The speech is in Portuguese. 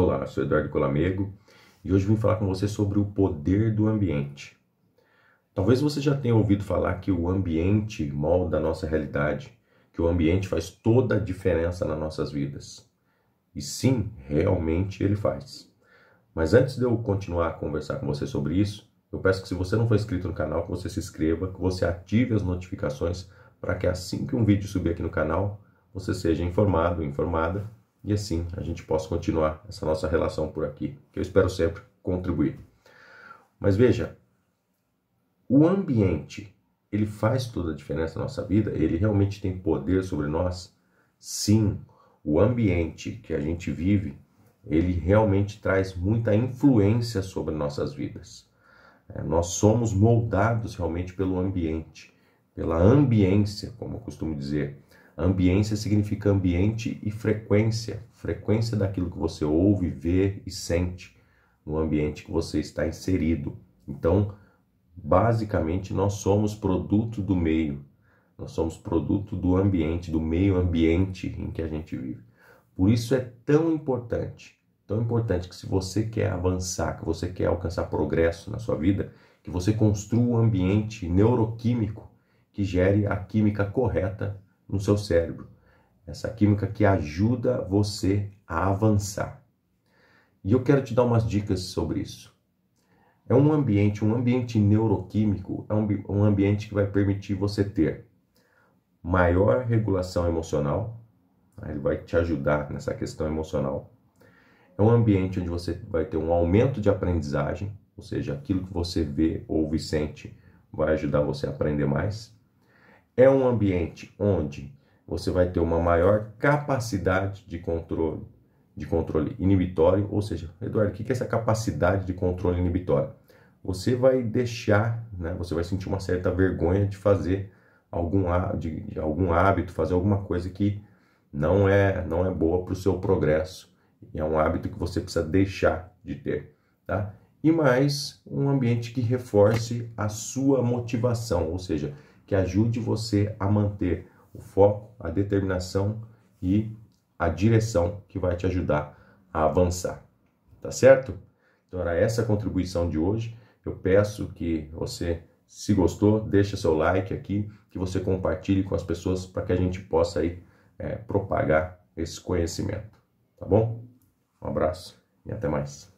Olá, sou Eduardo Colamego e hoje vim falar com você sobre o poder do ambiente. Talvez você já tenha ouvido falar que o ambiente molda a nossa realidade, que o ambiente faz toda a diferença nas nossas vidas. E sim, realmente ele faz. Mas antes de eu continuar a conversar com você sobre isso, eu peço que se você não for inscrito no canal, que você se inscreva, que você ative as notificações para que assim que um vídeo subir aqui no canal, você seja informado, informada e assim a gente possa continuar essa nossa relação por aqui, que eu espero sempre contribuir. Mas veja, o ambiente, ele faz toda a diferença na nossa vida, ele realmente tem poder sobre nós? Sim, o ambiente que a gente vive, ele realmente traz muita influência sobre nossas vidas. É, nós somos moldados realmente pelo ambiente, pela ambiência, como eu costumo dizer Ambiência significa ambiente e frequência, frequência daquilo que você ouve, vê e sente no ambiente que você está inserido. Então, basicamente, nós somos produto do meio, nós somos produto do ambiente, do meio ambiente em que a gente vive. Por isso é tão importante, tão importante que se você quer avançar, que você quer alcançar progresso na sua vida, que você construa um ambiente neuroquímico que gere a química correta no seu cérebro. Essa química que ajuda você a avançar. E eu quero te dar umas dicas sobre isso. É um ambiente, um ambiente neuroquímico, é um, um ambiente que vai permitir você ter maior regulação emocional, né? ele vai te ajudar nessa questão emocional. É um ambiente onde você vai ter um aumento de aprendizagem, ou seja, aquilo que você vê ou sente vai ajudar você a aprender mais. É um ambiente onde você vai ter uma maior capacidade de controle, de controle inibitório, ou seja, Eduardo, o que é essa capacidade de controle inibitório? Você vai deixar, né, você vai sentir uma certa vergonha de fazer algum, de, de algum hábito, fazer alguma coisa que não é, não é boa para o seu progresso. É um hábito que você precisa deixar de ter, tá? E mais um ambiente que reforce a sua motivação, ou seja, que ajude você a manter o foco, a determinação e a direção que vai te ajudar a avançar. Tá certo? Então era essa a contribuição de hoje. Eu peço que você, se gostou, deixe seu like aqui, que você compartilhe com as pessoas para que a gente possa aí é, propagar esse conhecimento. Tá bom? Um abraço e até mais.